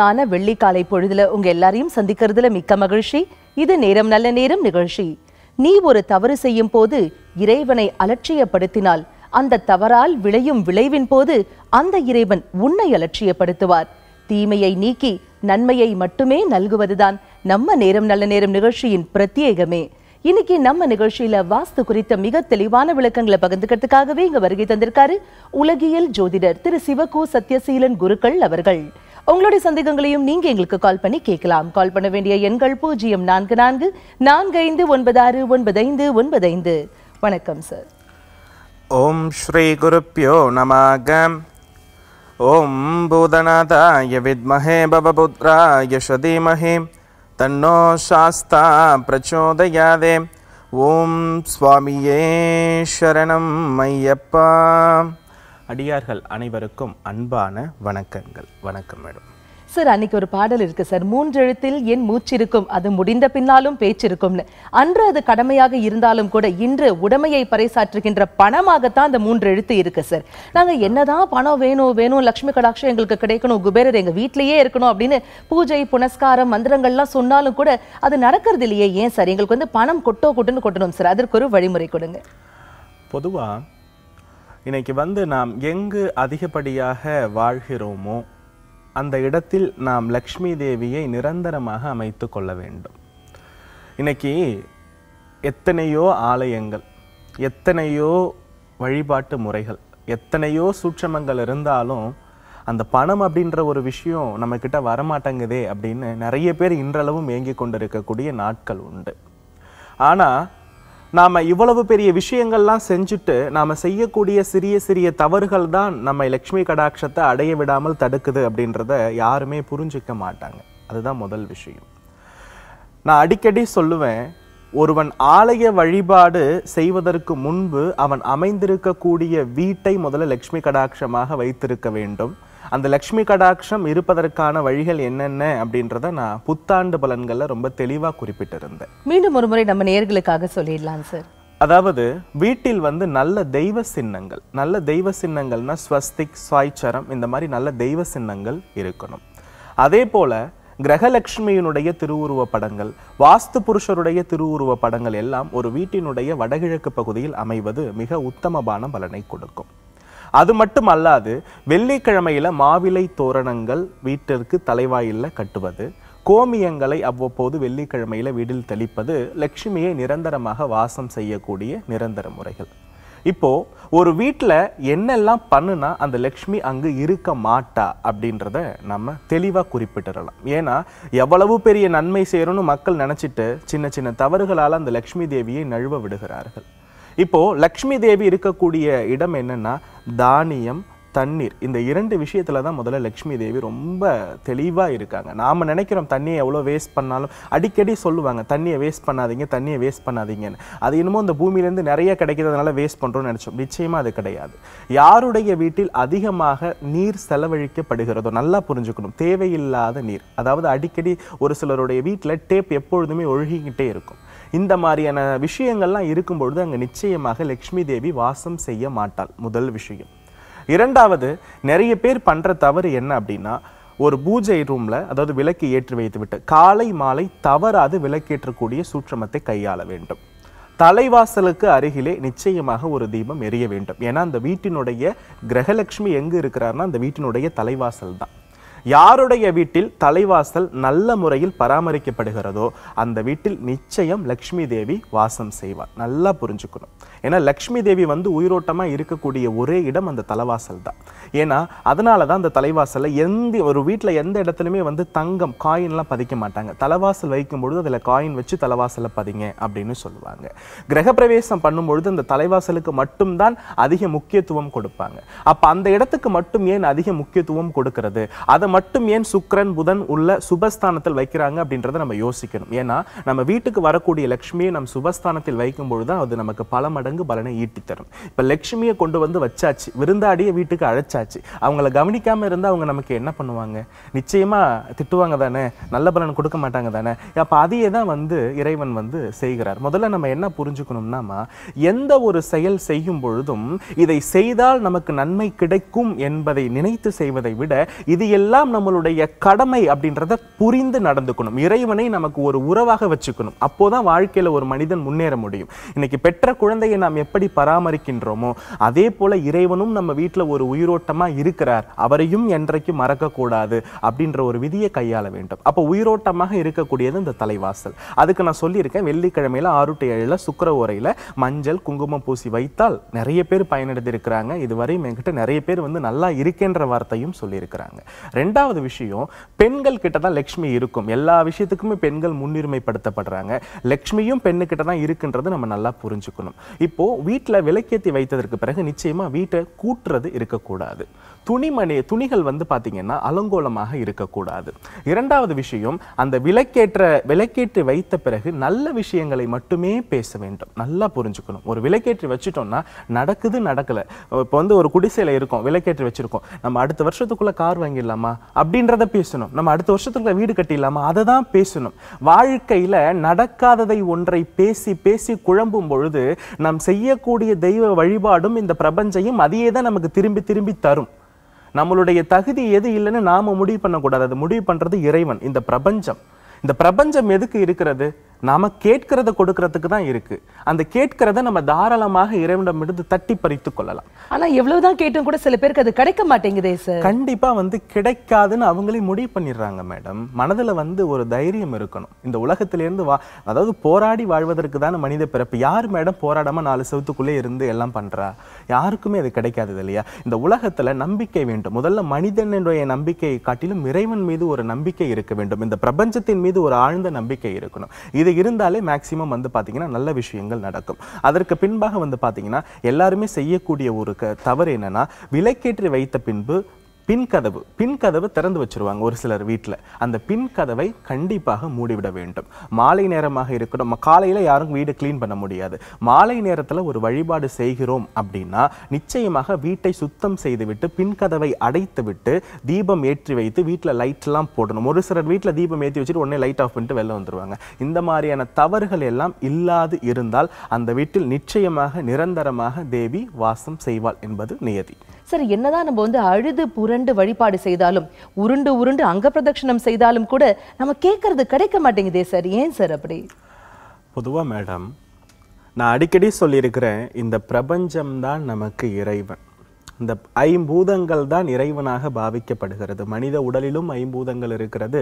பொன்னான வெள்ளிக்காலை பொழுதுல உங்க எல்லாரையும் சந்திக்கிறதுல மிக்க மகிழ்ச்சி இது நேரம் நல்ல நேரம் நிகழ்ச்சி நீ ஒரு தவறு செய்யும் போது இறைவனை அலட்சியப்படுத்தினால் அந்த தவறால் விளையும் விளைவின் போது அந்த இறைவன் உன்னை அலட்சியப்படுத்துவார் தீமையை நீக்கி நன்மையை மட்டுமே நல்குவதுதான் நம்ம நேரம் நல்ல நேரம் நிகழ்ச்சியின் பிரத்யேகமே இன்னைக்கு நம்ம நிகழ்ச்சியில வாஸ்து குறித்த மிக தெளிவான விளக்கங்களை பகிர்ந்துக்கிறதுக்காகவே இங்க வருகை தந்திருக்காரு உலகியல் ஜோதிடர் திரு சிவகு சத்யசீலன் குருக்கள் அவர்கள் உங்களுடைய சந்தேகங்களையும் நீங்க எங்களுக்கு கால் பண்ணி கேட்கலாம் கால் பண்ண வேண்டிய எண்கள் பூஜ்ஜியம் நான்கு நான்கு நான்கு ஐந்து ஐந்து ஒன்பது ஐந்து வணக்கம் சார் ஓம் ஸ்ரீ குருப்பியோ நமாக ஓம் பூதநாதாய வித்மஹே பவபுத்ராய சதீமஹே தன்னோ சாஸ்தா பிரச்சோதயாதே ஓம் சுவாமியே சரணம் ஐயப்பா அடியார்கள் அனைவருக்கும் அன்பான வணக்கங்கள் வணக்கம் மேடம் சார் அன்னைக்கு ஒரு பாடல் இருக்கு சார் மூன்றெழுத்தில் என் மூச்சிருக்கும் அது முடிந்த பின்னாலும் பேச்சிருக்கும்னு அன்று அது கடமையாக இருந்தாலும் கூட இன்று உடமையை பறைசாற்றுகின்ற பணமாகத்தான் அந்த மூன்று எழுத்து இருக்கு சார் நாங்க என்னதான் பணம் வேணும் வேணும் லக்ஷ்மி கடாட்சம் எங்களுக்கு கிடைக்கணும் குபேரர் எங்க வீட்லயே இருக்கணும் அப்படின்னு பூஜை புனஸ்காரம் மந்திரங்கள்லாம் சொன்னாலும் கூட அது நடக்கிறது இல்லையே ஏன் சார் எங்களுக்கு வந்து பணம் கொட்டோ கொட்டுன்னு கொட்டணும் சார் அதற்கு ஒரு வழிமுறை கொடுங்க பொதுவாக இன்றைக்கி வந்து நாம் எங்கு அதிகப்படியாக வாழ்கிறோமோ அந்த இடத்தில் நாம் லக்ஷ்மி தேவியை நிரந்தரமாக அமைத்து கொள்ள வேண்டும் இன்றைக்கி எத்தனையோ ஆலயங்கள் எத்தனையோ வழிபாட்டு முறைகள் எத்தனையோ சூட்சமங்கள் இருந்தாலும் அந்த பணம் அப்படின்ற ஒரு விஷயம் நம்மக்கிட்ட வரமாட்டேங்குதே அப்படின்னு நிறைய பேர் இன்றளவும் ஏங்கி கொண்டிருக்கக்கூடிய நாட்கள் உண்டு ஆனால் நாம் இவ்வளவு பெரிய விஷயங்கள்லாம் செஞ்சுட்டு நாம் செய்யக்கூடிய சிறிய சிறிய தவறுகள் தான் நம்ம லக்ஷ்மி கடாட்சத்தை அடைய விடாமல் தடுக்குது அப்படின்றத யாருமே புரிஞ்சிக்க மாட்டாங்க அதுதான் முதல் விஷயம் நான் அடிக்கடி சொல்லுவேன் ஒருவன் ஆலய வழிபாடு செய்வதற்கு முன்பு அவன் அமைந்திருக்கக்கூடிய வீட்டை முதல்ல லக்ஷ்மி கடாட்சமாக வைத்திருக்க வேண்டும் அந்த லக்ஷ்மி கடாட்சம் இருப்பதற்கான வழிகள் என்னென்ன அப்படின்றத நான் புத்தாண்டு பலன்களில் ரொம்ப தெளிவாக குறிப்பிட்டிருந்தேன் மீண்டும் ஒரு முறை நம்ம நேர்களுக்காக சொல்லிடலாம் சார் அதாவது வீட்டில் வந்து நல்ல தெய்வ சின்னங்கள் நல்ல தெய்வ சின்னங்கள்னா ஸ்வஸ்திக் சாய்ச்சரம் இந்த மாதிரி நல்ல தெய்வ சின்னங்கள் இருக்கணும் அதே போல் கிரகலட்சுமியினுடைய திருவுருவ படங்கள் வாஸ்து புருஷருடைய திருவுருவ படங்கள் எல்லாம் ஒரு வீட்டினுடைய வடகிழக்கு பகுதியில் அமைவது மிக உத்தமமான பலனை கொடுக்கும் அது மட்டும் அல்லாது வெள்ளிக்கிழமையில் மாவிலை தோரணங்கள் வீட்டிற்கு தலைவாயில் கட்டுவது கோமியங்களை அவ்வப்போது வெள்ளிக்கிழமையில் வீடில் தெளிப்பது லட்சுமியை நிரந்தரமாக வாசம் செய்யக்கூடிய நிரந்தர முறைகள் இப்போ ஒரு வீட்டில் என்னெல்லாம் பண்ணுனா அந்த லக்ஷ்மி அங்கு இருக்க மாட்டா அப்படின்றத நம்ம தெளிவாக குறிப்பிட்டுடலாம் ஏன்னா எவ்வளவு பெரிய நன்மை செய்யணும்னு மக்கள் நினச்சிட்டு சின்ன சின்ன தவறுகளால் அந்த லக்ஷ்மி தேவியை நழுவ விடுகிறார்கள் இப்போது லக்ஷ்மி தேவி இருக்கக்கூடிய இடம் என்னென்னா தானியம் தண்ணீர் இந்த இரண்டு விஷயத்தில் தான் முதல்ல லக்ஷ்மி தேவி ரொம்ப தெளிவாக இருக்காங்க நாம் நினைக்கிறோம் தண்ணியை எவ்வளோ வேஸ்ட் பண்ணாலும் அடிக்கடி சொல்லுவாங்க தண்ணியை வேஸ்ட் பண்ணாதீங்க தண்ணியை வேஸ்ட் பண்ணாதீங்கன்னு அது இன்னமும் இந்த பூமியிலேருந்து நிறைய கிடைக்கிறதுனால வேஸ்ட் பண்ணுறோம்னு நினச்சோம் நிச்சயமா அது கிடையாது யாருடைய வீட்டில் அதிகமாக நீர் செலவழிக்கப்படுகிறதோ நல்லா புரிஞ்சுக்கணும் தேவையில்லாத நீர் அதாவது அடிக்கடி ஒரு சிலருடைய வீட்டில் டேப் எப்பொழுதுமே ஒழுகிக்கிட்டே இருக்கும் இந்த மாதிரியான விஷயங்கள்லாம் இருக்கும் பொழுது அங்கே நிச்சயமாக லக்ஷ்மி தேவி வாசம் செய்ய மாட்டாள் முதல் விஷயம் இரண்டாவது நிறைய பேர் பண்ணுற தவறு என்ன அப்படின்னா ஒரு பூஜை ரூமில் அதாவது விளக்கு ஏற்றி வைத்துவிட்டு காலை மாலை தவறாது விளக்கேற்றக்கூடிய சூற்றமத்தை கையாள வேண்டும் தலைவாசலுக்கு அருகிலே நிச்சயமாக ஒரு தீபம் எரிய வேண்டும் ஏன்னா அந்த வீட்டினுடைய கிரகலட்சுமி எங்கே இருக்கிறாருன்னா அந்த வீட்டினுடைய தலைவாசல் தான் யாருடைய வீட்டில் தலைவாசல் நல்ல முறையில் பராமரிக்கப்படுகிறதோ அந்த வீட்டில் நிச்சயம் லக்ஷ்மி தேவி வாசம் செய்வார் நல்லா புரிஞ்சுக்கணும் ஏன்னா லக்ஷ்மி தேவி வந்து உயிரோட்டமாக இருக்கக்கூடிய ஒரே இடம் அந்த தலைவாசல் தான் ஏன்னா அதனால தான் அந்த தலைவாசலில் எந்த ஒரு வீட்டில் எந்த இடத்துலையுமே வந்து தங்கம் காயின்லாம் பதிக்க மாட்டாங்க தலைவாசல் வைக்கும்பொழுது அதில் காயின் வச்சு தலைவாசலை பதிங்க அப்படின்னு சொல்லுவாங்க கிரகப்பிரவேசம் பண்ணும்பொழுது அந்த தலைவாசலுக்கு மட்டும்தான் அதிக முக்கியத்துவம் கொடுப்பாங்க அப்போ அந்த இடத்துக்கு மட்டும் ஏன் அதிக முக்கியத்துவம் கொடுக்கறது அதை மட்டும் ஏன் சுக்கரன் புதன் உள்ள சுபஸ்தானத்தில் வைக்கிறாங்க அப்படின்றத நம்ம யோசிக்கணும் ஏன்னா நம்ம வீட்டுக்கு வரக்கூடிய லக்ஷ்மியை நம்ம சுபஸ்தானத்தில் வைக்கும் தான் அது நமக்கு பல மடங்கு பலனை ஈட்டி தரும் இப்போ லக்ஷ்மியை கொண்டு வந்து வச்சாச்சு விருந்தாடியை வீட்டுக்கு அழைச்சாச்சு அவங்கள கவனிக்காமல் இருந்தால் அவங்க நமக்கு என்ன பண்ணுவாங்க நிச்சயமாக திட்டுவாங்க தானே நல்ல பலன் கொடுக்க மாட்டாங்க தானே அப்போ அதையே தான் வந்து இறைவன் வந்து செய்கிறார் முதல்ல நம்ம என்ன புரிஞ்சுக்கணும்னாமா எந்த ஒரு செயல் செய்யும் பொழுதும் இதை செய்தால் நமக்கு நன்மை கிடைக்கும் என்பதை நினைத்து செய்வதை விட இது எல்லாம் நாம் நம்மளுடைய கடமை அப்படின்றத புரிந்து நடந்துக்கணும் இறைவனை நமக்கு ஒரு உறவாக வச்சுக்கணும் அப்போதான் வாழ்க்கையில் ஒரு மனிதன் முன்னேற முடியும் இன்னைக்கு பெற்ற குழந்தையை நாம் எப்படி பராமரிக்கின்றோமோ அதே போல இறைவனும் நம்ம வீட்டில் ஒரு உயிரோட்டமாக இருக்கிறார் அவரையும் என்றைக்கும் மறக்கக்கூடாது அப்படின்ற ஒரு விதியை கையாள வேண்டும் அப்போ உயிரோட்டமாக இருக்கக்கூடியது இந்த தலைவாசல் அதுக்கு நான் சொல்லியிருக்கேன் வெள்ளிக்கிழமையில் ஆறு டு ஏழில் சுக்கர உரையில் மஞ்சள் குங்குமம் பூசி வைத்தால் நிறைய பேர் பயனடைந்திருக்கிறாங்க இதுவரையும் என்கிட்ட நிறைய பேர் வந்து நல்லா இருக்கின்ற வார்த்தையும் சொல்லியிருக்கிறாங்க ரெண்டு ரெண்டாவது விஷயம் பெண்கள் கிட்ட தான் லக்ஷ்மி இருக்கும் எல்லா விஷயத்துக்குமே பெண்கள் முன்னுரிமைப்படுத்தப்படுறாங்க லக்ஷ்மியும் பெண்ணுக்கிட்ட தான் இருக்குன்றது நம்ம நல்லா புரிஞ்சுக்கணும் இப்போ வீட்டில் விலைக்கேற்றி வைத்ததற்கு பிறகு நிச்சயமா வீட்டை கூட்டுறது இருக்கக்கூடாது துணிமணி துணிகள் வந்து பார்த்தீங்கன்னா அலங்கோலமாக இருக்கக்கூடாது இரண்டாவது விஷயம் அந்த விலக்கேற்ற விலக்கேற்றி வைத்த பிறகு நல்ல விஷயங்களை மட்டுமே பேச வேண்டும் நல்லா புரிஞ்சுக்கணும் ஒரு விலக்கேற்றி வச்சுட்டோம்னா நடக்குது நடக்கலை இப்போ வந்து ஒரு குடிசையில் இருக்கும் விலக்கேற்றி வச்சுருக்கோம் நம்ம அடுத்த வருஷத்துக்குள்ளே கார் வாங்கிடலாமா அப்படின்றத பேசணும் நம்ம அடுத்த வருஷத்துக்குள்ள வீடு கட்டிடலாமா அதை தான் பேசணும் வாழ்க்கையில நடக்காததை ஒன்றை பேசி பேசி குழம்பும் பொழுது நாம் செய்யக்கூடிய தெய்வ வழிபாடும் இந்த பிரபஞ்சையும் அதையே தான் நமக்கு திரும்பி திரும்பி தரும் நம்மளுடைய தகுதி எது இல்லைன்னு நாம முடிவு பண்ணக்கூடாது அது முடிவு பண்றது இறைவன் இந்த பிரபஞ்சம் இந்த பிரபஞ்சம் எதுக்கு இருக்கிறது நாம் கேட்கிறத கொடுக்கறதுக்கு தான் இருக்கு அந்த கேட்கிறத நம்ம தாராளமாக இருந்து தட்டி பறித்து கொள்ளலாம் ஆனா எவ்வளவுதான் கேட்டும் கூட சில பேருக்கு அது கிடைக்க மாட்டேங்குதே சார் கண்டிப்பா வந்து கிடைக்காதுன்னு அவங்களே முடிவு பண்ணிடுறாங்க மேடம் மனதுல வந்து ஒரு தைரியம் இருக்கணும் இந்த உலகத்திலிருந்து வா அதாவது போராடி வாழ்வதற்கு தானே மனித பிறப்பு யார் மேடம் போராடாம நாலு செவத்துக்குள்ளே இருந்து எல்லாம் பண்றா யாருக்குமே அது கிடைக்காதது இல்லையா இந்த உலகத்தில் நம்பிக்கை வேண்டும் முதல்ல மனிதனுடைய நம்பிக்கையை காட்டிலும் இறைவன் மீது ஒரு நம்பிக்கை இருக்க வேண்டும் இந்த பிரபஞ்சத்தின் மீது ஒரு ஆழ்ந்த நம்பிக்கை இருக்கணும் இது இருந்தாலே மேக்சிமம் வந்து பார்த்தீங்கன்னா நல்ல விஷயங்கள் நடக்கும் அதற்கு பின்பாக வந்து பார்த்தீங்கன்னா எல்லாருமே செய்யக்கூடிய ஒரு தவறு என்னன்னா விலைக்கேற்றி வைத்த பின்பு பின் கதவு பின் கதவு திறந்து வச்சிருவாங்க ஒரு சிலர் வீட்டில் அந்த பின் கதவை கண்டிப்பாக மூடிவிட வேண்டும் மாலை நேரமாக இருக்கணும் காலையில் யாரும் வீடு க்ளீன் பண்ண முடியாது மாலை நேரத்தில் ஒரு வழிபாடு செய்கிறோம் அப்படின்னா நிச்சயமாக வீட்டை சுத்தம் செய்துவிட்டு பின் கதவை அடைத்து விட்டு தீபம் ஏற்றி வைத்து வீட்டில் லைட்லாம் போடணும் ஒரு சிலர் வீட்டில் தீபம் ஏற்றி வச்சுட்டு உடனே லைட் ஆஃப் பண்ணிட்டு வெளில வந்துடுவாங்க இந்த மாதிரியான தவறுகள் எல்லாம் இல்லாது இருந்தால் அந்த வீட்டில் நிச்சயமாக நிரந்தரமாக தேவி வாசம் செய்வாள் என்பது நியதி சார் என்னதான் நம்ம வந்து அழுது புரண்டு வழிபாடு செய்தாலும் உருண்டு உருண்டு அங்க பிரதட்சணம் செய்தாலும் கூட நம்ம கேட்கறது கிடைக்க மாட்டேங்குதே சார் ஏன் சார் அப்படி பொதுவாக மேடம் நான் அடிக்கடி சொல்லியிருக்கிறேன் இந்த பிரபஞ்சம்தான் நமக்கு இறைவன் இந்த ஐம்பூதங்கள் தான் இறைவனாக பாவிக்கப்படுகிறது மனித உடலிலும் ஐம்பூதங்கள் இருக்கிறது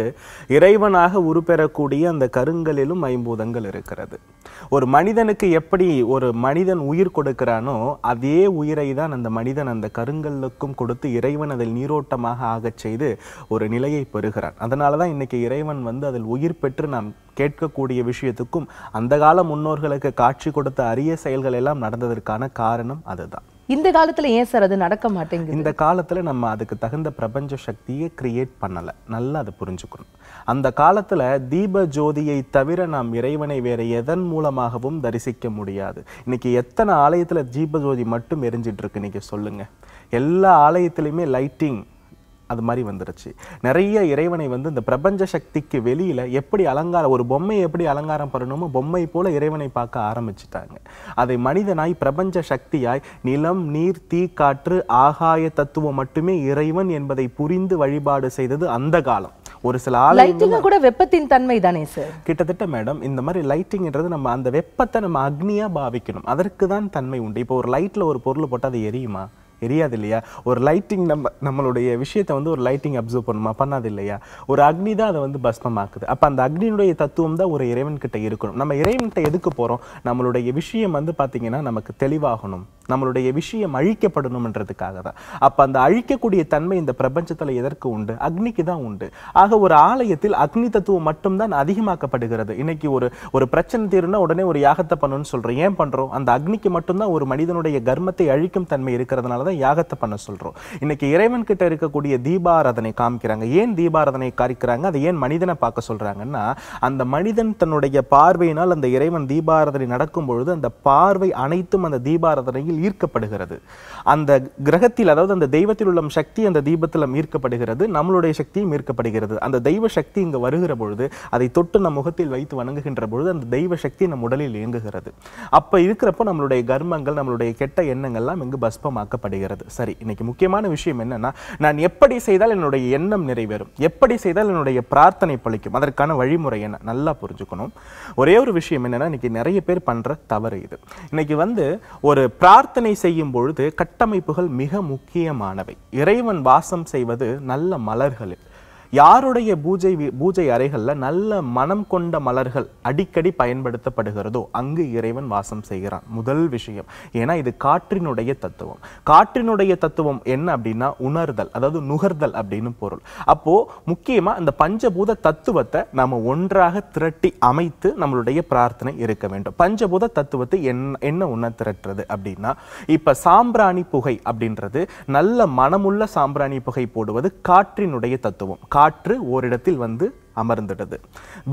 இறைவனாக உருப்பெறக்கூடிய அந்த கருங்களிலும் ஐம்பூதங்கள் இருக்கிறது ஒரு மனிதனுக்கு எப்படி ஒரு மனிதன் உயிர் கொடுக்கிறானோ அதே உயிரை தான் அந்த மனிதன் அந்த கருங்களுக்கும் கொடுத்து இறைவன் அதில் நீரோட்டமாக ஆகச் செய்து ஒரு நிலையை பெறுகிறான் அதனால தான் இன்னைக்கு இறைவன் வந்து அதில் உயிர் பெற்று நாம் கேட்கக்கூடிய விஷயத்துக்கும் அந்த கால முன்னோர்களுக்கு காட்சி கொடுத்த அரிய செயல்கள் எல்லாம் நடந்ததற்கான காரணம் அதுதான் இந்த காலத்தில் ஏன் சார் அது நடக்க மாட்டேங்குது இந்த காலத்தில் நம்ம அதுக்கு தகுந்த பிரபஞ்ச சக்தியை கிரியேட் பண்ணலை நல்லா அதை புரிஞ்சுக்கணும் அந்த காலத்தில் தீப ஜோதியை தவிர நாம் இறைவனை வேற எதன் மூலமாகவும் தரிசிக்க முடியாது இன்னைக்கு எத்தனை ஆலயத்தில் தீப ஜோதி மட்டும் எரிஞ்சிட்டு இருக்கு இன்னைக்கு சொல்லுங்க எல்லா ஆலயத்திலையுமே லைட்டிங் அது மாதிரி வந்துருச்சு நிறைய இறைவனை வந்து இந்த பிரபஞ்ச சக்திக்கு வெளியில் எப்படி அலங்காரம் ஒரு பொம்மையை எப்படி அலங்காரம் பண்ணணுமோ பொம்மை போல இறைவனை பார்க்க ஆரம்பிச்சிட்டாங்க அதை மனிதனாய் பிரபஞ்ச சக்தியாய் நிலம் நீர் தீ காற்று ஆகாய தத்துவம் மட்டுமே இறைவன் என்பதை புரிந்து வழிபாடு செய்தது அந்த காலம் ஒரு சில ஆலயங்கள் கூட வெப்பத்தின் தன்மை தானே சார் கிட்டத்தட்ட மேடம் இந்த மாதிரி லைட்டிங்ன்றது நம்ம அந்த வெப்பத்தை நம்ம அக்னியா பாவிக்கணும் அதற்கு தான் தன்மை உண்டு இப்போ ஒரு லைட்ல ஒரு பொருள் போட்டால் அது எரியுமா எரியாது இல்லையா ஒரு லைட்டிங் நம்ம நம்மளுடைய விஷயத்தை வந்து ஒரு லைட்டிங் அப்சர்வ் பண்ணுமா பண்ணாது இல்லையா ஒரு அக்னி தான் அதை வந்து பஸ்மமாக்குது அப்போ அந்த அக்னியினுடைய தத்துவம் தான் ஒரு இறைவன்கிட்ட இருக்கணும் நம்ம இறைவன்கிட்ட எதுக்கு போகிறோம் நம்மளுடைய விஷயம் வந்து பார்த்திங்கன்னா நமக்கு தெளிவாகணும் நம்மளுடைய விஷயம் அழிக்கப்படணும்ன்றதுக்காக தான் அப்போ அந்த அழிக்கக்கூடிய தன்மை இந்த பிரபஞ்சத்தில் எதற்கு உண்டு அக்னிக்கு தான் உண்டு ஆக ஒரு ஆலயத்தில் அக்னி தத்துவம் மட்டும்தான் அதிகமாக்கப்படுகிறது இன்னைக்கு ஒரு ஒரு பிரச்சனை தீருனா உடனே ஒரு யாகத்தை பண்ணணும்னு சொல்கிறோம் ஏன் பண்ணுறோம் அந்த அக்னிக்கு மட்டும்தான் ஒரு மனிதனுடைய கர்மத்தை அழிக்கும் தன்மை இருக்கிறதுனால தான் யாகத்தை பண்ண சொல்கிறோம் இன்றைக்கி இறைவன்கிட்ட இருக்கக்கூடிய தீபாராதனை காமிக்கிறாங்க ஏன் தீபாராதனை காரிக்கிறாங்க அதை ஏன் மனிதனை பார்க்க சொல்கிறாங்கன்னா அந்த மனிதன் தன்னுடைய பார்வையினால் அந்த இறைவன் தீபாராதனை நடக்கும் பொழுது அந்த பார்வை அனைத்தும் அந்த தீபாராதனையில் ஈர்க்கப்படுகிறது அந்த கிரகத்தில் அதாவது அந்த தெய்வத்தில் உள்ள சக்தி அந்த தீபத்தில் ஈர்க்கப்படுகிறது நம்மளுடைய சக்தியும் ஈர்க்கப்படுகிறது அந்த தெய்வ சக்தி இங்கே வருகிற பொழுது அதை தொட்டு நம் முகத்தில் வைத்து வணங்குகின்ற பொழுது அந்த தெய்வ சக்தி நம் உடலில் இயங்குகிறது அப்போ இருக்கிறப்போ நம்மளுடைய கர்மங்கள் நம்மளுடைய கெட்ட எண்ணங்கள்லாம் இங்கு பஸ்பமாக்கப்படுகிறது வருகிறது சரி இன்னைக்கு முக்கியமான விஷயம் என்னன்னா நான் எப்படி செய்தால் என்னுடைய எண்ணம் நிறைவேறும் எப்படி செய்தால் என்னுடைய பிரார்த்தனை பழிக்கும் அதற்கான வழிமுறை என்ன நல்லா புரிஞ்சுக்கணும் ஒரே ஒரு விஷயம் என்னன்னா இன்னைக்கு நிறைய பேர் பண்ற தவறு இது இன்னைக்கு வந்து ஒரு பிரார்த்தனை செய்யும் பொழுது கட்டமைப்புகள் மிக முக்கியமானவை இறைவன் வாசம் செய்வது நல்ல மலர்களில் யாருடைய பூஜை பூஜை அறைகளில் நல்ல மனம் கொண்ட மலர்கள் அடிக்கடி பயன்படுத்தப்படுகிறதோ அங்கு இறைவன் வாசம் செய்கிறான் முதல் விஷயம் ஏன்னா இது காற்றினுடைய தத்துவம் காற்றினுடைய தத்துவம் என்ன அப்படின்னா உணர்தல் அதாவது நுகர்தல் அப்படின்னு பொருள் அப்போ முக்கியமா அந்த பஞ்சபூத தத்துவத்தை நம்ம ஒன்றாக திரட்டி அமைத்து நம்மளுடைய பிரார்த்தனை இருக்க வேண்டும் பஞ்சபூத தத்துவத்தை என்ன என்ன உண திரட்டுறது அப்படின்னா இப்ப சாம்பிராணி புகை அப்படின்றது நல்ல மனமுள்ள சாம்பிராணி புகை போடுவது காற்றினுடைய தத்துவம் காற்று ஓரிடத்தில் வந்து அமர்ந்துடுது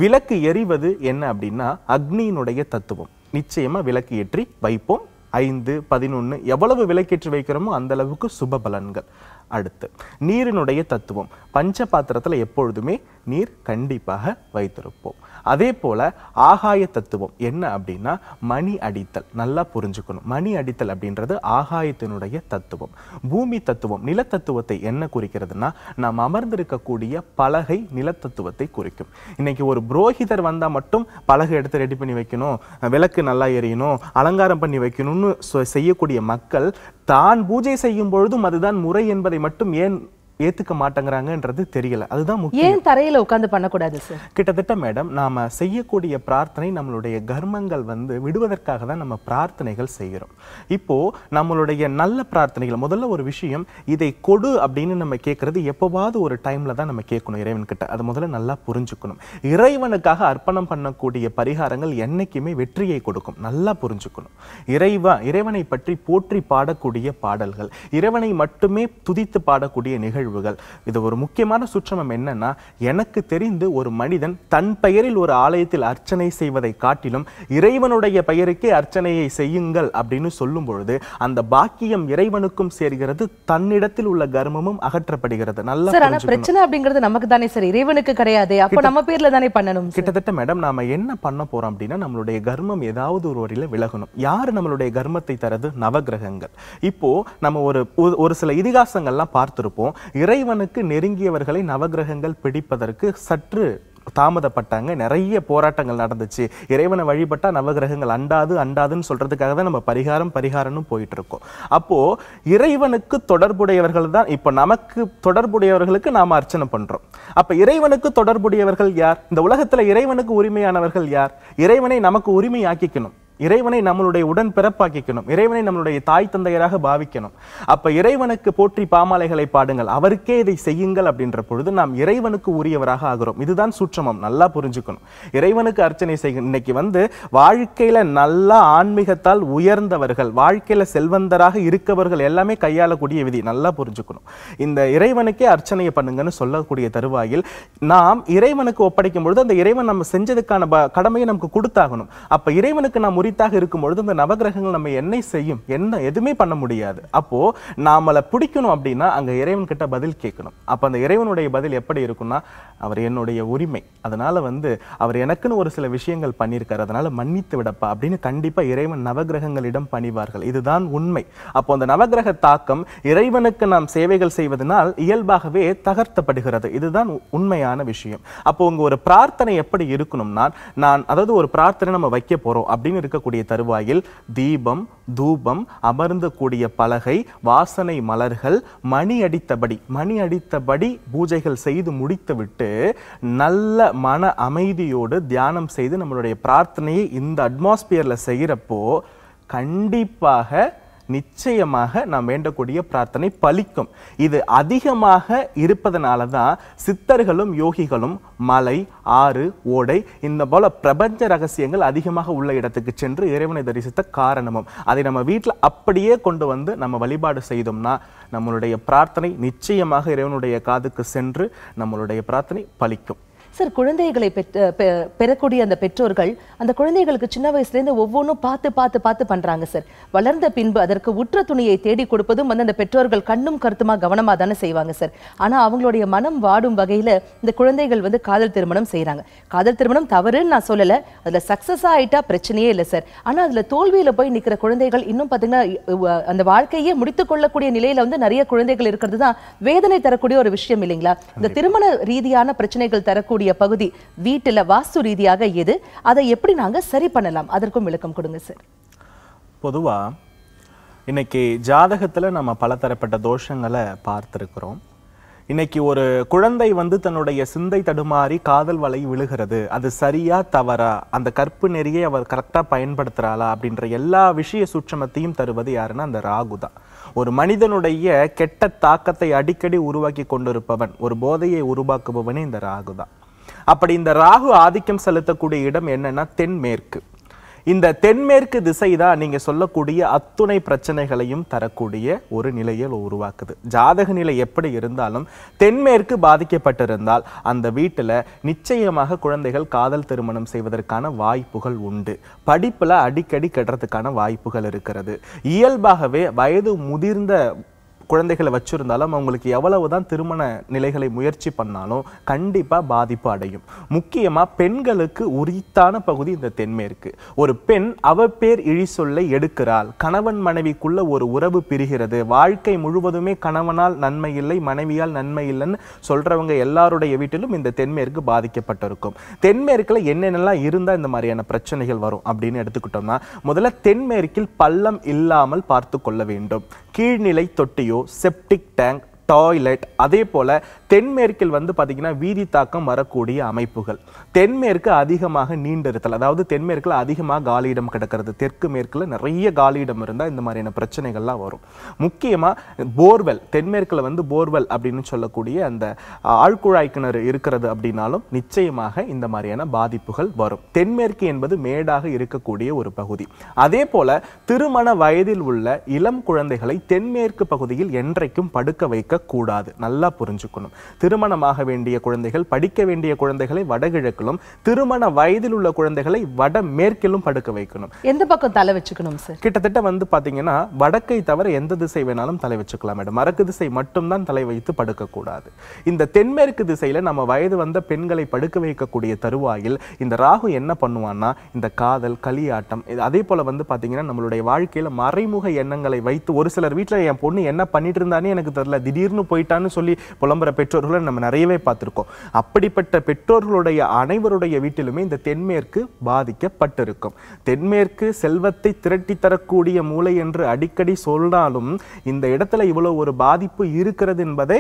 விளக்கு எரிவது என்ன அப்படின்னா அக்னியினுடைய தத்துவம் நிச்சயமா விளக்கு ஏற்றி வைப்போம் ஐந்து பதினொன்று எவ்வளவு விளக்கேற்றி வைக்கிறோமோ அந்த அளவுக்கு சுப பலன்கள் அடுத்து நீரினுடைய தத்துவம் பஞ்ச பாத்திரத்தில் எப்பொழுதுமே நீர் கண்டிப்பாக வைத்திருப்போம் அதே போல் ஆகாய தத்துவம் என்ன அப்படின்னா மணி அடித்தல் நல்லா புரிஞ்சுக்கணும் மணி அடித்தல் அப்படின்றது ஆகாயத்தினுடைய தத்துவம் பூமி தத்துவம் நிலத்தத்துவத்தை என்ன குறிக்கிறதுனா நாம் அமர்ந்திருக்கக்கூடிய பலகை நிலத்தத்துவத்தை குறிக்கும் இன்னைக்கு ஒரு புரோகிதர் வந்தால் மட்டும் பலகை எடுத்து ரெடி பண்ணி வைக்கணும் விளக்கு நல்லா எரியணும் அலங்காரம் பண்ணி வைக்கணும்னு செய்யக்கூடிய மக்கள் தான் பூஜை செய்யும் பொழுதும் அதுதான் முறை என்பதை மட்டும் ஏன் ஏத்துக்க மாட்டேங்கிறாங்கன்றது தெரியல அதுதான் முக்கியம் ஏன் தரையில உட்காந்து பண்ணக்கூடாது சார் கிட்டத்தட்ட மேடம் நாம செய்யக்கூடிய பிரார்த்தனை நம்மளுடைய கர்மங்கள் வந்து விடுவதற்காக தான் நம்ம பிரார்த்தனைகள் செய்கிறோம் இப்போ நம்மளுடைய நல்ல பிரார்த்தனைகள் முதல்ல ஒரு விஷயம் இதை கொடு அப்படின்னு நம்ம கேட்கறது எப்போவாவது ஒரு டைம்ல தான் நம்ம கேட்கணும் இறைவன் கிட்ட அது முதல்ல நல்லா புரிஞ்சுக்கணும் இறைவனுக்காக அர்ப்பணம் பண்ணக்கூடிய பரிகாரங்கள் என்னைக்குமே வெற்றியை கொடுக்கும் நல்லா புரிஞ்சுக்கணும் இறைவா இறைவனை பற்றி போற்றி பாடக்கூடிய பாடல்கள் இறைவனை மட்டுமே துதித்து பாடக்கூடிய நிகழ்வு நிகழ்வுகள் இது ஒரு முக்கியமான சுற்றமம் என்னன்னா எனக்கு தெரிந்து ஒரு மனிதன் தன் பெயரில் ஒரு ஆலயத்தில் அர்ச்சனை செய்வதை காட்டிலும் இறைவனுடைய பெயருக்கே அர்ச்சனையை செய்யுங்கள் அப்படின்னு சொல்லும் பொழுது அந்த பாக்கியம் இறைவனுக்கும் சேர்கிறது தன்னிடத்தில் உள்ள கர்மமும் அகற்றப்படுகிறது நல்ல பிரச்சனை அப்படிங்கிறது நமக்கு தானே சார் இறைவனுக்கு கிடையாது அப்ப நம்ம பேர்ல தானே பண்ணணும் கிட்டத்தட்ட மேடம் நாம என்ன பண்ண போறோம் அப்படின்னா நம்மளுடைய கர்மம் ஏதாவது ஒரு வழியில விலகணும் யார் நம்மளுடைய கர்மத்தை தரது நவகிரகங்கள் இப்போ நம்ம ஒரு ஒரு சில இதிகாசங்கள்லாம் பார்த்திருப்போம் இறைவனுக்கு நெருங்கியவர்களை நவகிரகங்கள் பிடிப்பதற்கு சற்று தாமதப்பட்டாங்க நிறைய போராட்டங்கள் நடந்துச்சு இறைவனை வழிபட்டா நவகிரகங்கள் அண்டாது அண்டாதுன்னு சொல்றதுக்காக தான் நம்ம பரிகாரம் பரிகாரம்னு போயிட்டு இருக்கோம் அப்போ இறைவனுக்கு தொடர்புடையவர்கள் தான் இப்போ நமக்கு தொடர்புடையவர்களுக்கு நாம் அர்ச்சனை பண்றோம் அப்ப இறைவனுக்கு தொடர்புடையவர்கள் யார் இந்த உலகத்துல இறைவனுக்கு உரிமையானவர்கள் யார் இறைவனை நமக்கு உரிமையாக்கிக்கணும் இறைவனை நம்மளுடைய உடன் பிறப்பாக்கிக்கணும் இறைவனை நம்மளுடைய தாய் தந்தையராக பாவிக்கணும் அப்ப இறைவனுக்கு போற்றி பாமாலைகளை பாடுங்கள் அவருக்கே இதை செய்யுங்கள் அப்படின்ற பொழுது நாம் இறைவனுக்கு உரியவராக ஆகிறோம் இதுதான் சூட்சமம் நல்லா புரிஞ்சுக்கணும் இறைவனுக்கு அர்ச்சனை செய்ய இன்னைக்கு வந்து வாழ்க்கையில நல்லா ஆன்மீகத்தால் உயர்ந்தவர்கள் வாழ்க்கையில செல்வந்தராக இருக்கவர்கள் எல்லாமே கையாளக்கூடிய விதி நல்லா புரிஞ்சுக்கணும் இந்த இறைவனுக்கே அர்ச்சனையை பண்ணுங்கன்னு சொல்லக்கூடிய தருவாயில் நாம் இறைவனுக்கு ஒப்படைக்கும் பொழுது அந்த இறைவன் நம்ம செஞ்சதுக்கான கடமையை நமக்கு கொடுத்தாகணும் அப்ப இறைவனுக்கு நாம் உரித்தாக இருக்கும் பொழுது இந்த நவகிரகங்கள் நம்ம என்ன செய்யும் என்ன எதுவுமே பண்ண முடியாது அப்போ நாமளை பிடிக்கணும் அப்படின்னா அங்க இறைவன் கிட்ட பதில் கேட்கணும் அப்ப அந்த இறைவனுடைய பதில் எப்படி இருக்கும்னா அவர் என்னுடைய உரிமை அதனால வந்து அவர் எனக்குன்னு ஒரு சில விஷயங்கள் பண்ணியிருக்காரு அதனால மன்னித்து விடப்பா அப்படின்னு கண்டிப்பா இறைவன் நவகிரகங்களிடம் பணிவார்கள் இதுதான் உண்மை அப்போ அந்த நவகிரக தாக்கம் இறைவனுக்கு நாம் சேவைகள் செய்வதனால் இயல்பாகவே தகர்த்தப்படுகிறது இதுதான் உண்மையான விஷயம் அப்போ உங்க ஒரு பிரார்த்தனை எப்படி இருக்கணும்னா நான் அதாவது ஒரு பிரார்த்தனை நம்ம வைக்க போறோம் அப்படின்னு இருக்க இருக்கக்கூடிய தருவாயில் தீபம் தூபம் அமர்ந்து கூடிய பலகை வாசனை மலர்கள் மணி அடித்தபடி மணி அடித்தபடி பூஜைகள் செய்து முடித்துவிட்டு நல்ல மன அமைதியோடு தியானம் செய்து நம்மளுடைய பிரார்த்தனையை இந்த அட்மாஸ்பியரில் செய்கிறப்போ கண்டிப்பாக நிச்சயமாக நாம் வேண்டக்கூடிய பிரார்த்தனை பலிக்கும் இது அதிகமாக இருப்பதனால தான் சித்தர்களும் யோகிகளும் மலை ஆறு ஓடை இந்த போல பிரபஞ்ச ரகசியங்கள் அதிகமாக உள்ள இடத்துக்கு சென்று இறைவனை தரிசித்த காரணமும் அதை நம்ம வீட்டில் அப்படியே கொண்டு வந்து நம்ம வழிபாடு செய்தோம்னா நம்மளுடைய பிரார்த்தனை நிச்சயமாக இறைவனுடைய காதுக்கு சென்று நம்மளுடைய பிரார்த்தனை பலிக்கும் சார் குழந்தைகளை பெறக்கூடிய அந்த பெற்றோர்கள் அந்த குழந்தைகளுக்கு சின்ன வயசுலேருந்து ஒவ்வொன்றும் பார்த்து பார்த்து பார்த்து பண்ணுறாங்க சார் வளர்ந்த பின்பு அதற்கு உற்ற துணியை தேடி கொடுப்பதும் வந்து அந்த பெற்றோர்கள் கண்ணும் கருத்துமாக கவனமாக தானே செய்வாங்க சார் ஆனால் அவங்களுடைய மனம் வாடும் வகையில் இந்த குழந்தைகள் வந்து காதல் திருமணம் செய்கிறாங்க காதல் திருமணம் தவறுன்னு நான் சொல்லலை அதில் சக்ஸஸ் ஆகிட்டா பிரச்சனையே இல்லை சார் ஆனால் அதில் தோல்வியில் போய் நிற்கிற குழந்தைகள் இன்னும் பார்த்தீங்கன்னா அந்த வாழ்க்கையே முடித்து கொள்ளக்கூடிய நிலையில் வந்து நிறைய குழந்தைகள் இருக்கிறது தான் வேதனை தரக்கூடிய ஒரு விஷயம் இல்லைங்களா இந்த திருமண ரீதியான பிரச்சனைகள் தரக்கூடிய கூடிய பகுதி வீட்டில் வாஸ்து ரீதியாக எது அதை எப்படி நாங்கள் சரி பண்ணலாம் அதற்கும் விளக்கம் கொடுங்க சார் பொதுவாக இன்னைக்கு ஜாதகத்தில் நம்ம பலதரப்பட்ட தோஷங்களை பார்த்துருக்குறோம் இன்னைக்கு ஒரு குழந்தை வந்து தன்னுடைய சிந்தை தடுமாறி காதல் வலை விழுகிறது அது சரியா தவறா அந்த கற்பு நெறியை அவர் கரெக்டாக பயன்படுத்துகிறாளா அப்படின்ற எல்லா விஷய சூட்சமத்தையும் தருவது யாருன்னா அந்த ராகு தான் ஒரு மனிதனுடைய கெட்ட தாக்கத்தை அடிக்கடி உருவாக்கி கொண்டிருப்பவன் ஒரு போதையை உருவாக்குபவனே இந்த ராகு தான் அப்படி இந்த ராகு ஆதிக்கம் செலுத்தக்கூடிய இடம் என்னன்னா தென்மேற்கு இந்த தென்மேற்கு திசை தான் நீங்கள் சொல்லக்கூடிய அத்துணை பிரச்சனைகளையும் தரக்கூடிய ஒரு நிலையில் உருவாக்குது ஜாதக நிலை எப்படி இருந்தாலும் தென்மேற்கு பாதிக்கப்பட்டிருந்தால் அந்த வீட்டில் நிச்சயமாக குழந்தைகள் காதல் திருமணம் செய்வதற்கான வாய்ப்புகள் உண்டு படிப்பில் அடிக்கடி கெடுறதுக்கான வாய்ப்புகள் இருக்கிறது இயல்பாகவே வயது முதிர்ந்த குழந்தைகளை வச்சுருந்தாலும் அவங்களுக்கு எவ்வளவு தான் திருமண நிலைகளை முயற்சி பண்ணாலும் கண்டிப்பாக பாதிப்பு அடையும் முக்கியமாக பெண்களுக்கு உரித்தான பகுதி இந்த தென்மேற்கு ஒரு பெண் அவ பேர் இழி சொல்லை எடுக்கிறாள் கணவன் மனைவிக்குள்ள ஒரு உறவு பிரிகிறது வாழ்க்கை முழுவதுமே கணவனால் நன்மை இல்லை மனைவியால் நன்மை இல்லைன்னு சொல்றவங்க எல்லாருடைய வீட்டிலும் இந்த தென்மேற்கு பாதிக்கப்பட்டிருக்கும் தென்மேற்கில் என்னென்னலாம் இருந்தால் இந்த மாதிரியான பிரச்சனைகள் வரும் அப்படின்னு எடுத்துக்கிட்டோம்னா முதல்ல தென்மேற்கில் பள்ளம் இல்லாமல் பார்த்து கொள்ள வேண்டும் கீழ்நிலை தொட்டியோ septic tank டாய்லெட் அதே போல் தென்மேற்கில் வந்து பார்த்திங்கன்னா வீதி தாக்கம் வரக்கூடிய அமைப்புகள் தென்மேற்கு அதிகமாக நீண்டிருத்தல் அதாவது தென்மேற்கில் அதிகமாக காலியிடம் கிடக்கிறது தெற்கு மேற்கில் நிறைய காலியிடம் இருந்தால் இந்த மாதிரியான பிரச்சனைகள்லாம் வரும் முக்கியமாக போர்வெல் தென்மேற்கில் வந்து போர்வெல் அப்படின்னு சொல்லக்கூடிய அந்த ஆழ்குழாய் கிணறு இருக்கிறது அப்படின்னாலும் நிச்சயமாக இந்த மாதிரியான பாதிப்புகள் வரும் தென்மேற்கு என்பது மேடாக இருக்கக்கூடிய ஒரு பகுதி அதே போல் திருமண வயதில் உள்ள இளம் குழந்தைகளை தென்மேற்கு பகுதியில் என்றைக்கும் படுக்க வைக்க இருக்கக்கூடாது நல்லா புரிஞ்சுக்கணும் திருமணமாக வேண்டிய குழந்தைகள் படிக்க வேண்டிய குழந்தைகளை வடகிழக்கிலும் திருமண வயதில் உள்ள குழந்தைகளை வட மேற்கிலும் படுக்க வைக்கணும் எந்த பக்கம் தலை வச்சுக்கணும் சார் கிட்டத்தட்ட வந்து பார்த்தீங்கன்னா வடக்கை தவிர எந்த திசை வேணாலும் தலை வச்சுக்கலாம் மேடம் மரக்கு திசை மட்டும்தான் தலை வைத்து படுக்கக்கூடாது இந்த தென்மேற்கு திசையில் நம்ம வயது வந்த பெண்களை படுக்க வைக்கக்கூடிய தருவாயில் இந்த ராகு என்ன பண்ணுவான்னா இந்த காதல் களியாட்டம் அதே போல் வந்து பார்த்தீங்கன்னா நம்மளுடைய வாழ்க்கையில் மறைமுக எண்ணங்களை வைத்து ஒரு சிலர் வீட்டில் என் பொண்ணு என்ன பண்ணிட்டு இருந்தானே எனக்கு தெரியல திடீர் திடீர்னு போயிட்டான்னு சொல்லி புலம்புற பெற்றோர்களை நம்ம நிறையவே பார்த்துருக்கோம் அப்படிப்பட்ட பெற்றோர்களுடைய அனைவருடைய வீட்டிலுமே இந்த தென்மேற்கு பாதிக்கப்பட்டிருக்கும் தென்மேற்கு செல்வத்தை திரட்டி தரக்கூடிய மூளை என்று அடிக்கடி சொன்னாலும் இந்த இடத்துல இவ்வளோ ஒரு பாதிப்பு இருக்கிறது என்பதை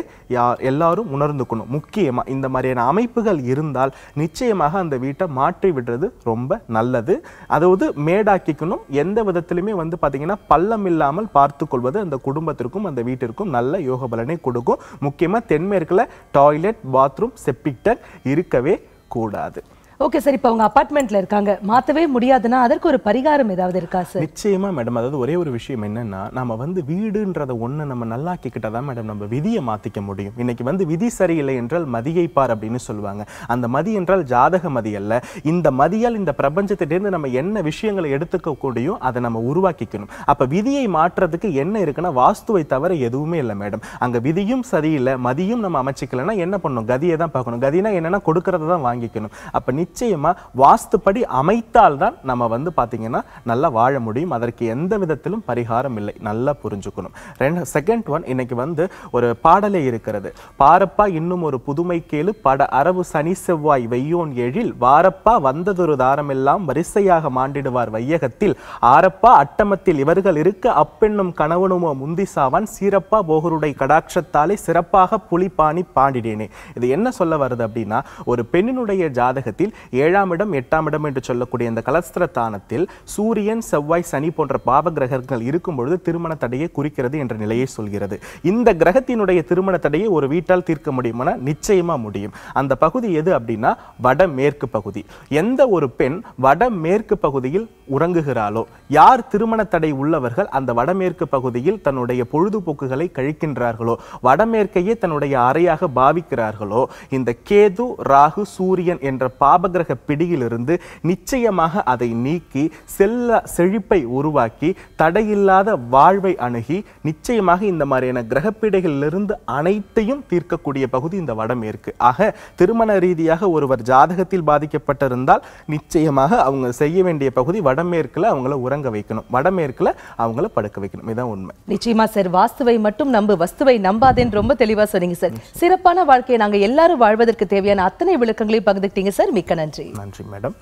எல்லாரும் உணர்ந்துக்கணும் முக்கியமாக இந்த மாதிரியான அமைப்புகள் இருந்தால் நிச்சயமாக அந்த வீட்டை மாற்றி விடுறது ரொம்ப நல்லது அதாவது மேடாக்கிக்கணும் எந்த விதத்திலுமே வந்து பார்த்தீங்கன்னா பள்ளம் இல்லாமல் பார்த்துக்கொள்வது அந்த குடும்பத்திற்கும் அந்த வீட்டிற்கும் நல்ல யோக பலனை எல்லாமே கொடுக்கும் முக்கியமாக தென்மேற்கில் டாய்லெட் பாத்ரூம் செப்டிக் இருக்கவே கூடாது ஓகே சார் இப்போ அவங்க அப்பார்ட்மெண்ட்டில் இருக்காங்க மாற்றவே முடியாதுன்னா அதற்கு ஒரு பரிகாரம் ஏதாவது இருக்கா சார் நிச்சயமா மேடம் அதாவது ஒரே ஒரு விஷயம் என்னன்னா நம்ம வந்து வீடுன்றத ஒன்று நம்ம நல்லா தான் மேடம் நம்ம விதியை மாற்றிக்க முடியும் இன்னைக்கு வந்து விதி சரியில்லை என்றால் மதியை பார் அப்படின்னு சொல்லுவாங்க அந்த மதி என்றால் ஜாதக மதி அல்ல இந்த மதியால் இந்த பிரபஞ்சத்திட்டேருந்து நம்ம என்ன விஷயங்களை எடுத்துக்க கூடியோ அதை நம்ம உருவாக்கிக்கணும் அப்போ விதியை மாற்றுறதுக்கு என்ன இருக்குன்னா வாஸ்துவை தவிர எதுவுமே இல்லை மேடம் அங்கே விதியும் சரியில்லை மதியும் நம்ம அமைச்சிக்கலன்னா என்ன பண்ணணும் கதியை தான் பார்க்கணும் கதினா என்னன்னா கொடுக்கறத தான் வாங்கிக்கணும் அப்போ நிச்சயமாக வாஸ்துப்படி அமைத்தால்தான் நம்ம வந்து பார்த்திங்கன்னா நல்லா வாழ முடியும் அதற்கு எந்த விதத்திலும் பரிகாரம் இல்லை நல்லா புரிஞ்சுக்கணும் ரெண்டு செகண்ட் ஒன் இன்னைக்கு வந்து ஒரு பாடலே இருக்கிறது பாரப்பா இன்னும் ஒரு புதுமை கேளு பட அரபு சனி செவ்வாய் வெய்யோன் எழில் வாரப்பா வந்ததொரு தாரமெல்லாம் வரிசையாக மாண்டிடுவார் வையகத்தில் ஆரப்பா அட்டமத்தில் இவர்கள் இருக்க அப்பெண்ணும் கணவனுமோ முந்திசாவான் சீரப்பா போகருடை கடாட்சத்தாலே சிறப்பாக புலிபாணி பாண்டிடேனே இது என்ன சொல்ல வருது அப்படின்னா ஒரு பெண்ணினுடைய ஜாதகத்தில் ஏழாம் இடம் எட்டாம் இடம் என்று சொல்லக்கூடிய இந்த கலஸ்திரத்தானத்தில் சூரியன் செவ்வாய் சனி போன்ற பாவ கிரகங்கள் இருக்கும் பொழுது திருமண தடையை குறிக்கிறது என்ற நிலையை சொல்கிறது இந்த கிரகத்தினுடைய திருமண தடையை ஒரு வீட்டால் தீர்க்க முடியுமா நிச்சயமா முடியும் அந்த பகுதி எது அப்படின்னா வடமேற்கு பகுதி எந்த ஒரு பெண் வடமேற்கு பகுதியில் உறங்குகிறாளோ யார் திருமண தடை உள்ளவர்கள் அந்த வடமேற்கு பகுதியில் தன்னுடைய பொழுதுபோக்குகளை கழிக்கின்றார்களோ வடமேற்கையே தன்னுடைய அறையாக பாவிக்கிறார்களோ இந்த கேது ராகு சூரியன் என்ற பாப நவகிரக பிடியிலிருந்து நிச்சயமாக அதை நீக்கி செல்ல செழிப்பை உருவாக்கி தடையில்லாத வாழ்வை அணுகி நிச்சயமாக இந்த மாதிரியான கிரகப்பீடைகளிலிருந்து அனைத்தையும் தீர்க்கக்கூடிய பகுதி இந்த வடமேற்கு ஆக திருமண ரீதியாக ஒருவர் ஜாதகத்தில் பாதிக்கப்பட்டிருந்தால் நிச்சயமாக அவங்க செய்ய வேண்டிய பகுதி வடமேற்குல அவங்கள உறங்க வைக்கணும் வடமேற்குல அவங்கள படுக்க வைக்கணும் இதுதான் உண்மை நிச்சயமா சார் வாஸ்துவை மட்டும் நம்பு வஸ்துவை நம்பாதேன்னு ரொம்ப தெளிவா சொன்னீங்க சார் சிறப்பான வாழ்க்கையை நாங்கள் எல்லாரும் வாழ்வதற்கு தேவையான அத்தனை விளக்கங்களையும் பகிர்ந்துட்டீங்க சார் மிக்க நன்றி நன்றி மேடம்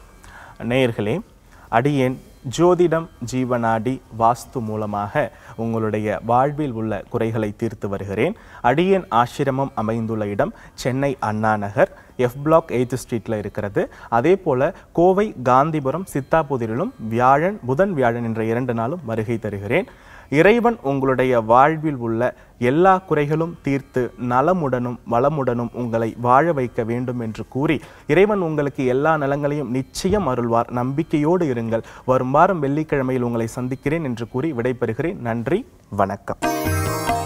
நேயர்களே அடியேன் ஜோதிடம் ஜீவனாடி வாஸ்து மூலமாக உங்களுடைய வாழ்வில் உள்ள குறைகளை தீர்த்து வருகிறேன் அடியன் ஆசிரமம் அமைந்துள்ள இடம் Chennai Anna Nagar F block eight ஸ்ட்ரீட்டில் இருக்கிறது அதே போல் கோவை காந்திபுரம் சித்தாபுதிரிலும் வியாழன் புதன் வியாழன் என்ற இரண்டு நாளும் வருகை தருகிறேன் இறைவன் உங்களுடைய வாழ்வில் உள்ள எல்லா குறைகளும் தீர்த்து நலமுடனும் வளமுடனும் உங்களை வாழ வைக்க வேண்டும் என்று கூறி இறைவன் உங்களுக்கு எல்லா நலங்களையும் நிச்சயம் அருள்வார் நம்பிக்கையோடு இருங்கள் வரும் வாரம் வெள்ளிக்கிழமையில் உங்களை சந்திக்கிறேன் என்று கூறி விடைபெறுகிறேன் நன்றி வணக்கம்